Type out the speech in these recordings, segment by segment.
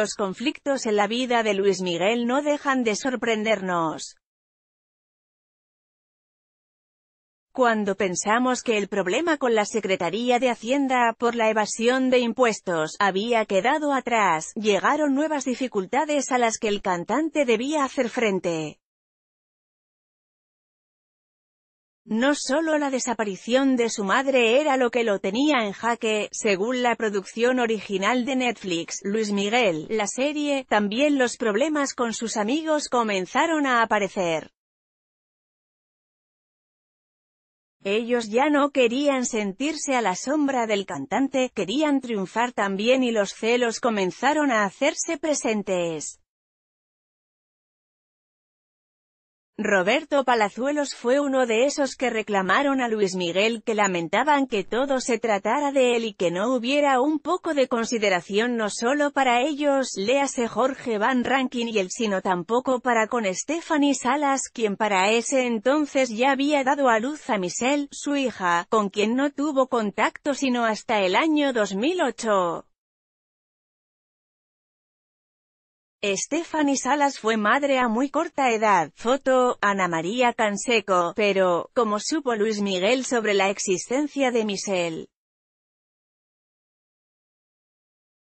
Los conflictos en la vida de Luis Miguel no dejan de sorprendernos. Cuando pensamos que el problema con la Secretaría de Hacienda, por la evasión de impuestos, había quedado atrás, llegaron nuevas dificultades a las que el cantante debía hacer frente. No solo la desaparición de su madre era lo que lo tenía en jaque, según la producción original de Netflix, Luis Miguel, la serie, también los problemas con sus amigos comenzaron a aparecer. Ellos ya no querían sentirse a la sombra del cantante, querían triunfar también y los celos comenzaron a hacerse presentes. Roberto Palazuelos fue uno de esos que reclamaron a Luis Miguel que lamentaban que todo se tratara de él y que no hubiera un poco de consideración no solo para ellos, léase Jorge Van Rankin y él, sino tampoco para con Stephanie Salas quien para ese entonces ya había dado a luz a Michelle, su hija, con quien no tuvo contacto sino hasta el año 2008. Stephanie Salas fue madre a muy corta edad, foto, Ana María Canseco, pero, como supo Luis Miguel sobre la existencia de Michelle,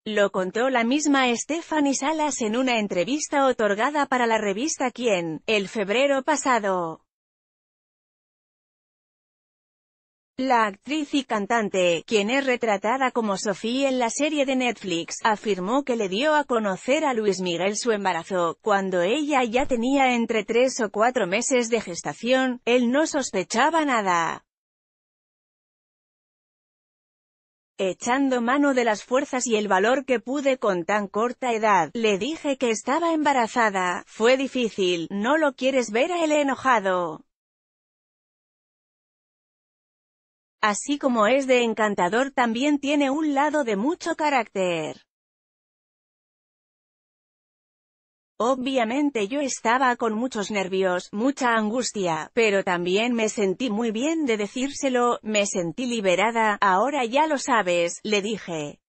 lo contó la misma Stephanie Salas en una entrevista otorgada para la revista Quién, el febrero pasado. La actriz y cantante, quien es retratada como Sofía en la serie de Netflix, afirmó que le dio a conocer a Luis Miguel su embarazo, cuando ella ya tenía entre tres o cuatro meses de gestación, él no sospechaba nada. Echando mano de las fuerzas y el valor que pude con tan corta edad, le dije que estaba embarazada, fue difícil, no lo quieres ver a él enojado. Así como es de encantador también tiene un lado de mucho carácter. Obviamente yo estaba con muchos nervios, mucha angustia, pero también me sentí muy bien de decírselo, me sentí liberada, ahora ya lo sabes, le dije.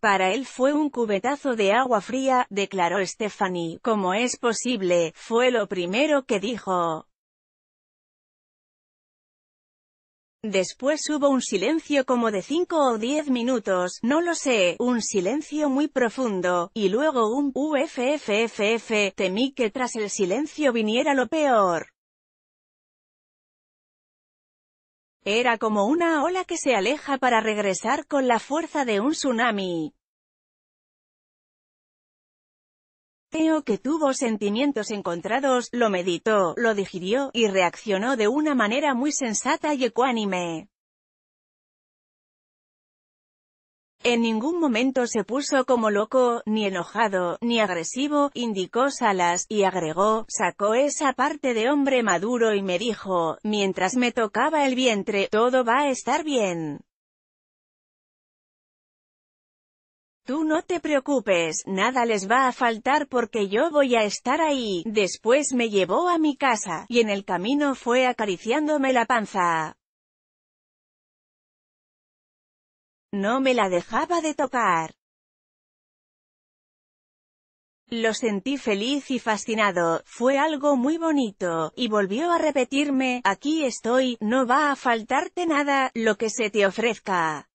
Para él fue un cubetazo de agua fría, declaró Stephanie, como es posible, fue lo primero que dijo. Después hubo un silencio como de 5 o 10 minutos, no lo sé, un silencio muy profundo, y luego un UFFFF, temí que tras el silencio viniera lo peor. Era como una ola que se aleja para regresar con la fuerza de un tsunami. Creo que tuvo sentimientos encontrados, lo meditó, lo digirió, y reaccionó de una manera muy sensata y ecuánime. En ningún momento se puso como loco, ni enojado, ni agresivo, indicó Salas, y agregó, sacó esa parte de hombre maduro y me dijo, mientras me tocaba el vientre, todo va a estar bien. Tú no te preocupes, nada les va a faltar porque yo voy a estar ahí. Después me llevó a mi casa, y en el camino fue acariciándome la panza. No me la dejaba de tocar. Lo sentí feliz y fascinado, fue algo muy bonito, y volvió a repetirme, aquí estoy, no va a faltarte nada, lo que se te ofrezca.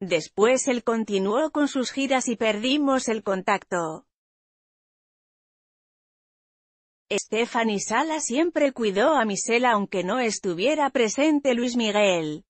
Después él continuó con sus giras y perdimos el contacto. Stephanie Sala siempre cuidó a Misela aunque no estuviera presente Luis Miguel.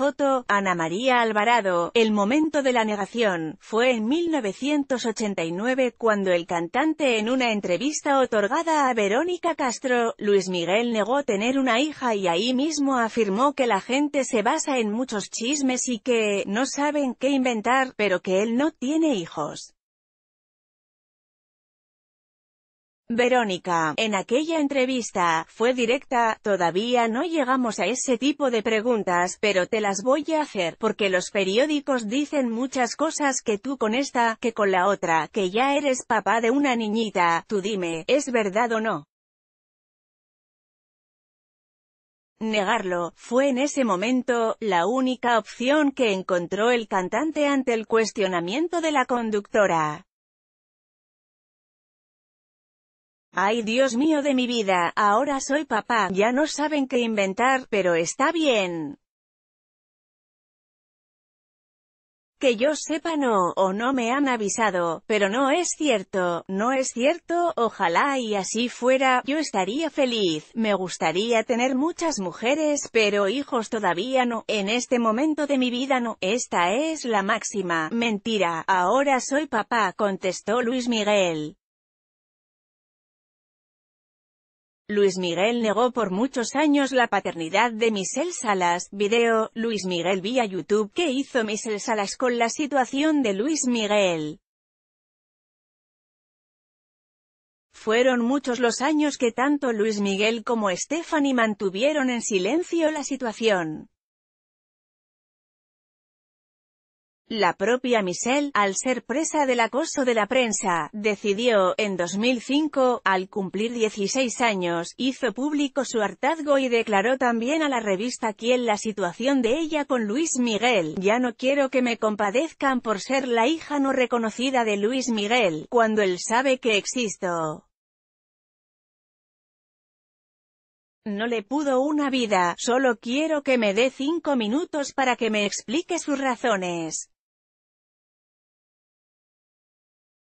Foto, Ana María Alvarado, El momento de la negación, fue en 1989 cuando el cantante en una entrevista otorgada a Verónica Castro, Luis Miguel negó tener una hija y ahí mismo afirmó que la gente se basa en muchos chismes y que, no saben qué inventar, pero que él no tiene hijos. Verónica, en aquella entrevista, fue directa, todavía no llegamos a ese tipo de preguntas, pero te las voy a hacer, porque los periódicos dicen muchas cosas que tú con esta, que con la otra, que ya eres papá de una niñita, tú dime, ¿es verdad o no? Negarlo, fue en ese momento, la única opción que encontró el cantante ante el cuestionamiento de la conductora. Ay Dios mío de mi vida, ahora soy papá, ya no saben qué inventar, pero está bien. Que yo sepa no, o no me han avisado, pero no es cierto, no es cierto, ojalá y así fuera, yo estaría feliz, me gustaría tener muchas mujeres, pero hijos todavía no, en este momento de mi vida no, esta es la máxima, mentira, ahora soy papá, contestó Luis Miguel. Luis Miguel negó por muchos años la paternidad de Michelle Salas. Video, Luis Miguel vía YouTube ¿Qué hizo Michelle Salas con la situación de Luis Miguel? Fueron muchos los años que tanto Luis Miguel como Stephanie mantuvieron en silencio la situación. La propia Michelle, al ser presa del acoso de la prensa, decidió, en 2005, al cumplir 16 años, hizo público su hartazgo y declaró también a la revista Quién la situación de ella con Luis Miguel. Ya no quiero que me compadezcan por ser la hija no reconocida de Luis Miguel, cuando él sabe que existo. No le pudo una vida, solo quiero que me dé cinco minutos para que me explique sus razones.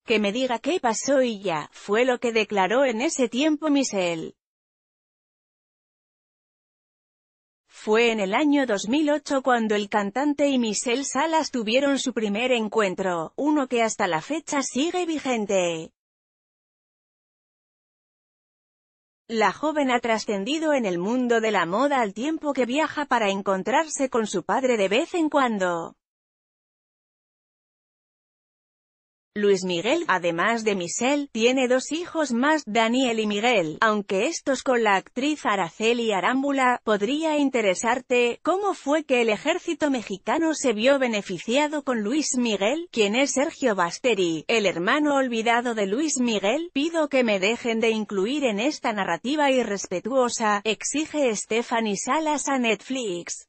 Que me diga qué pasó y ya, fue lo que declaró en ese tiempo Michelle. Fue en el año 2008 cuando el cantante y Michelle Salas tuvieron su primer encuentro, uno que hasta la fecha sigue vigente. La joven ha trascendido en el mundo de la moda al tiempo que viaja para encontrarse con su padre de vez en cuando. Luis Miguel, además de Michelle, tiene dos hijos más, Daniel y Miguel, aunque estos con la actriz Araceli Arámbula, podría interesarte, ¿cómo fue que el ejército mexicano se vio beneficiado con Luis Miguel, quien es Sergio Basteri, el hermano olvidado de Luis Miguel? Pido que me dejen de incluir en esta narrativa irrespetuosa, exige Stephanie Salas a Netflix.